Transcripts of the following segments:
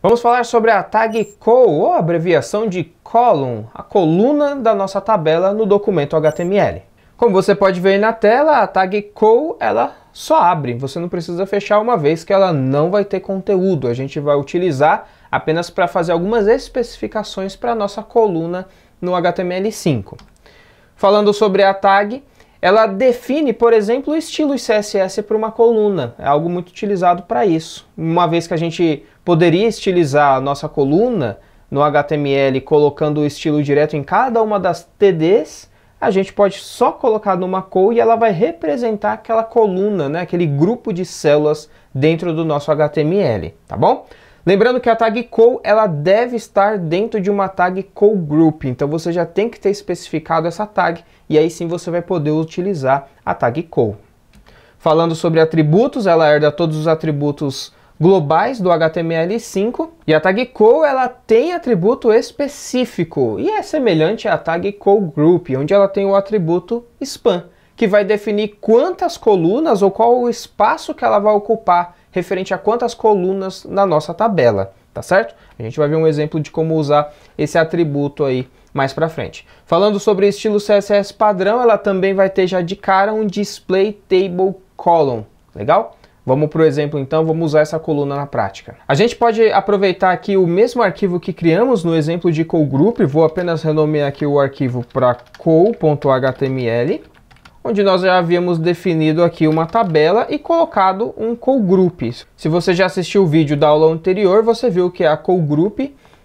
Vamos falar sobre a tag col, ou abreviação de column, a coluna da nossa tabela no documento HTML. Como você pode ver na tela, a tag col ela só abre, você não precisa fechar uma vez que ela não vai ter conteúdo. A gente vai utilizar apenas para fazer algumas especificações para a nossa coluna no HTML5. Falando sobre a tag, ela define, por exemplo, o estilo CSS para uma coluna. É algo muito utilizado para isso. Uma vez que a gente poderia estilizar a nossa coluna no HTML colocando o estilo direto em cada uma das TDs, a gente pode só colocar numa cor e ela vai representar aquela coluna, né, aquele grupo de células dentro do nosso HTML, tá bom? Lembrando que a tag call ela deve estar dentro de uma tag call group, então você já tem que ter especificado essa tag e aí sim você vai poder utilizar a tag call. Falando sobre atributos, ela herda todos os atributos globais do HTML5 e a tag call ela tem atributo específico e é semelhante à tag call group, onde ela tem o atributo span, que vai definir quantas colunas ou qual o espaço que ela vai ocupar referente a quantas colunas na nossa tabela, tá certo? A gente vai ver um exemplo de como usar esse atributo aí mais para frente. Falando sobre estilo CSS padrão, ela também vai ter já de cara um display table column, legal? Vamos para o exemplo então, vamos usar essa coluna na prática. A gente pode aproveitar aqui o mesmo arquivo que criamos no exemplo de group. vou apenas renomear aqui o arquivo para co.html onde nós já havíamos definido aqui uma tabela e colocado um group. Se você já assistiu o vídeo da aula anterior, você viu que é a group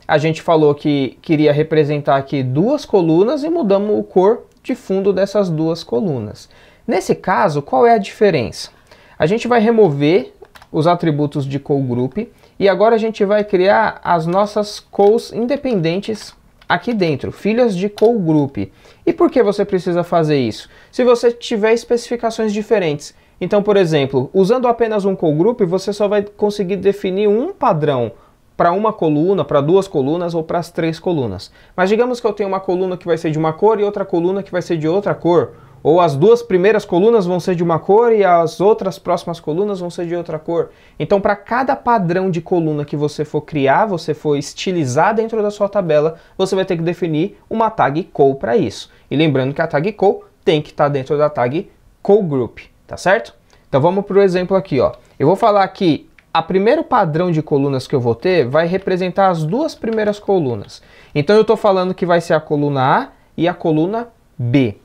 A gente falou que queria representar aqui duas colunas e mudamos o cor de fundo dessas duas colunas. Nesse caso, qual é a diferença? A gente vai remover os atributos de group e agora a gente vai criar as nossas calls independentes aqui dentro, filhas de group. E por que você precisa fazer isso? Se você tiver especificações diferentes. Então, por exemplo, usando apenas um group, você só vai conseguir definir um padrão para uma coluna, para duas colunas ou para as três colunas. Mas digamos que eu tenho uma coluna que vai ser de uma cor e outra coluna que vai ser de outra cor ou as duas primeiras colunas vão ser de uma cor e as outras próximas colunas vão ser de outra cor. Então, para cada padrão de coluna que você for criar, você for estilizar dentro da sua tabela, você vai ter que definir uma tag col para isso. E lembrando que a tag col tem que estar tá dentro da tag col group, tá certo? Então vamos para o exemplo aqui, ó. Eu vou falar que a primeiro padrão de colunas que eu vou ter vai representar as duas primeiras colunas. Então eu estou falando que vai ser a coluna A e a coluna B.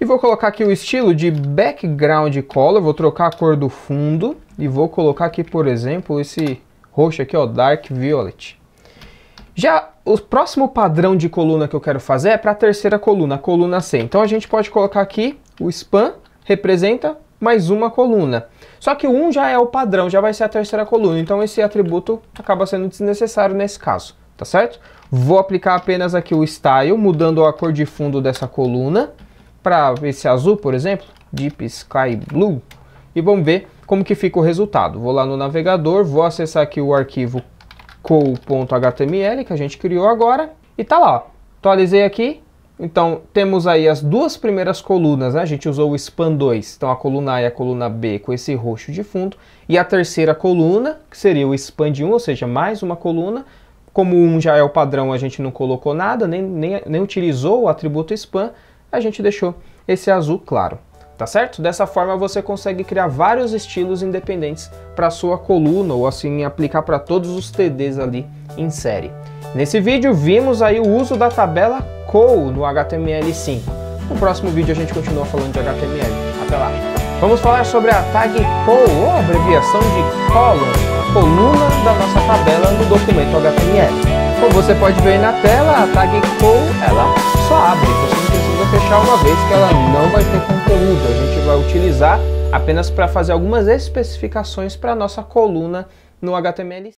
E vou colocar aqui o estilo de background color, vou trocar a cor do fundo e vou colocar aqui, por exemplo, esse roxo aqui, ó, Dark Violet. Já o próximo padrão de coluna que eu quero fazer é para a terceira coluna, a coluna C. Então a gente pode colocar aqui o span, representa mais uma coluna. Só que o 1 já é o padrão, já vai ser a terceira coluna, então esse atributo acaba sendo desnecessário nesse caso, tá certo? Vou aplicar apenas aqui o style, mudando a cor de fundo dessa coluna para esse azul, por exemplo, Deep Sky Blue, e vamos ver como que fica o resultado. Vou lá no navegador, vou acessar aqui o arquivo co.html que a gente criou agora, e tá lá, atualizei aqui, então temos aí as duas primeiras colunas, né? a gente usou o span 2, então a coluna A e a coluna B com esse roxo de fundo, e a terceira coluna, que seria o span de 1, ou seja, mais uma coluna, como um já é o padrão, a gente não colocou nada, nem, nem, nem utilizou o atributo span, a gente deixou esse azul claro, tá certo? Dessa forma você consegue criar vários estilos independentes para sua coluna ou assim aplicar para todos os TDs ali em série. Nesse vídeo vimos aí o uso da tabela COL no HTML5. No próximo vídeo a gente continua falando de HTML. Até lá! Vamos falar sobre a tag COL, ou abreviação de column, coluna da nossa tabela no documento HTML. Como você pode ver na tela, a tag COL ela só abre, você não precisa uma vez que ela não vai ter conteúdo. A gente vai utilizar apenas para fazer algumas especificações para a nossa coluna no HTML.